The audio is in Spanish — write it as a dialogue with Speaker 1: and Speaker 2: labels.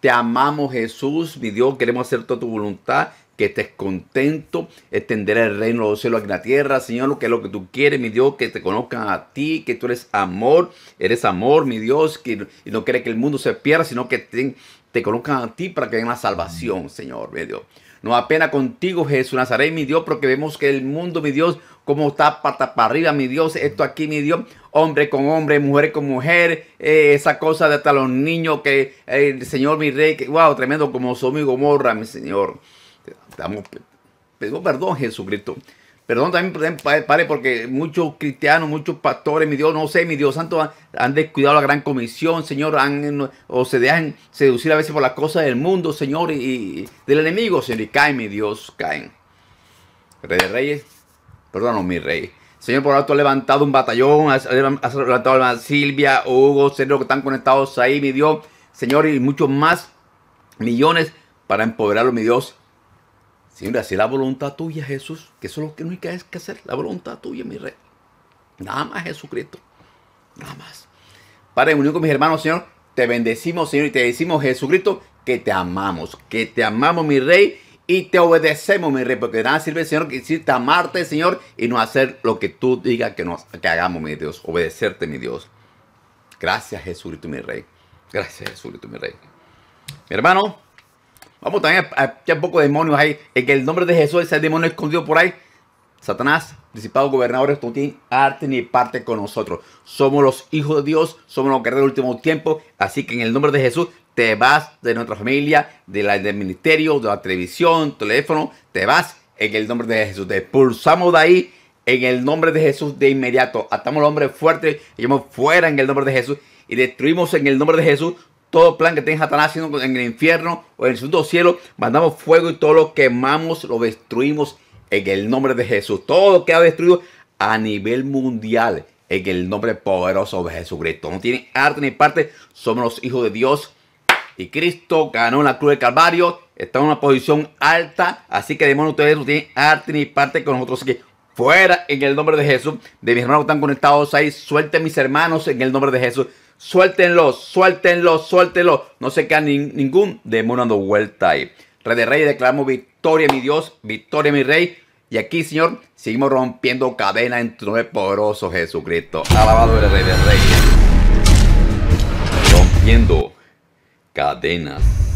Speaker 1: Te amamos Jesús, mi Dios, queremos hacer toda tu voluntad, que estés contento, extender el reino de los cielos aquí en la tierra, Señor, lo que es lo que tú quieres, mi Dios, que te conozcan a ti, que tú eres amor, eres amor, mi Dios, que y no quieres que el mundo se pierda, sino que te, conozcan a ti para que haya una salvación, Señor, mi Dios. No apenas contigo, Jesús Nazaret, mi Dios, porque vemos que el mundo, mi Dios, como está pata para arriba, mi Dios, esto aquí, mi Dios, hombre con hombre, mujer con mujer, eh, esa cosa de hasta los niños que eh, el Señor, mi Rey, que, wow, tremendo como son y Gomorra, mi Señor. damos, perdón, Jesucristo. Perdón también, padre, porque muchos cristianos, muchos pastores, mi Dios, no sé, mi Dios santo, han, descuidado la gran comisión, Señor, o se dejan seducir a veces por las cosas del mundo, Señor, y, del enemigo, Señor, y caen, mi Dios, caen. Rey Reyes, perdón, mi Rey. Señor, por alto, ha levantado un batallón, ha levantado a Silvia, Hugo, Señor, que están conectados ahí, mi Dios, Señor, y muchos más millones para empoderarlo, mi Dios, Señor, así la voluntad tuya, Jesús, que eso es lo que no es que hacer, la voluntad tuya, mi rey. Nada más, Jesucristo. Nada más. Padre, unión con mis hermanos, Señor, te bendecimos, Señor, y te decimos, Jesucristo, que te amamos, que te amamos, mi rey, y te obedecemos, mi rey, porque nada sirve, Señor, que hiciste amarte, Señor, y no hacer lo que tú digas que, nos, que hagamos, mi Dios, obedecerte, mi Dios. Gracias, Jesucristo, mi rey. Gracias, Jesucristo, mi rey. Mi hermano, Vamos también a, que un poco de demonios ahí. En el nombre de Jesús ese demonio escondido por ahí. Satanás, principados, gobernadores, no tiene arte ni parte con nosotros. Somos los hijos de Dios, somos los guerreros del último tiempo. Así que en el nombre de Jesús te vas de nuestra familia, de la, del ministerio, de la televisión, teléfono, te vas en el nombre de Jesús. Te expulsamos de ahí en el nombre de Jesús de inmediato. Atamos al hombre fuerte, llevamos fuera en el nombre de Jesús y destruimos en el nombre de Jesús todo plan que tenga Satanás haciendo en el infierno o en el segundo cielo, mandamos fuego y todo lo quemamos, lo destruimos en el nombre de Jesús. Todo queda que ha destruido a nivel mundial en el nombre poderoso de Jesucristo. No tiene arte ni parte, somos los hijos de Dios. Y Cristo ganó la cruz del Calvario, está en una posición alta, así que demonios ustedes no tienen arte ni parte con nosotros. Así que fuera en el nombre de Jesús, de mis hermanos que están conectados ahí, suelten mis hermanos en el nombre de Jesús. Suéltenlo, suéltenlo, suéltenlo No se queda ningún demonio dando vuelta ahí. Rey de Reyes, declaramos victoria, mi Dios, victoria, mi Rey. Y aquí, Señor, seguimos rompiendo cadenas en tu nombre poderoso, Jesucristo. Alabado el Rey de Reyes. Rompiendo cadenas.